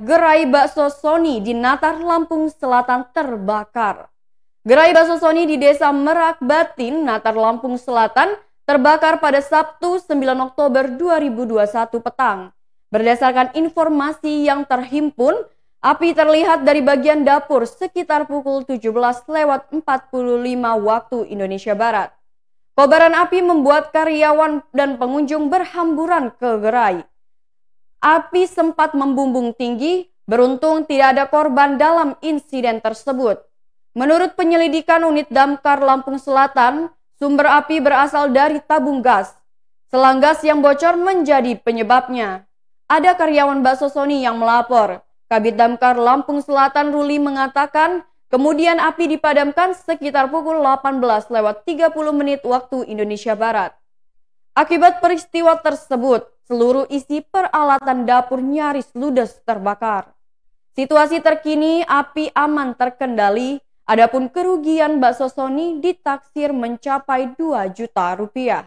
Gerai bakso Sony di Natar, Lampung Selatan terbakar. Gerai bakso Sony di Desa Merak Batin, Natar, Lampung Selatan terbakar pada Sabtu 9 Oktober 2021 petang. Berdasarkan informasi yang terhimpun, api terlihat dari bagian dapur sekitar pukul 17.45 waktu Indonesia Barat. Kobaran api membuat karyawan dan pengunjung berhamburan ke gerai. Api sempat membumbung tinggi, beruntung tidak ada korban dalam insiden tersebut. Menurut penyelidikan unit damkar Lampung Selatan, sumber api berasal dari tabung gas. Selang gas yang bocor menjadi penyebabnya. Ada karyawan Bakso Sony yang melapor. Kabit Damkar Lampung Selatan Ruli mengatakan, kemudian api dipadamkan sekitar pukul 18 lewat 30 menit waktu Indonesia Barat. Akibat peristiwa tersebut, Seluruh isi peralatan dapur nyaris ludes terbakar. Situasi terkini api aman terkendali, adapun kerugian bakso Sony ditaksir mencapai 2 juta rupiah.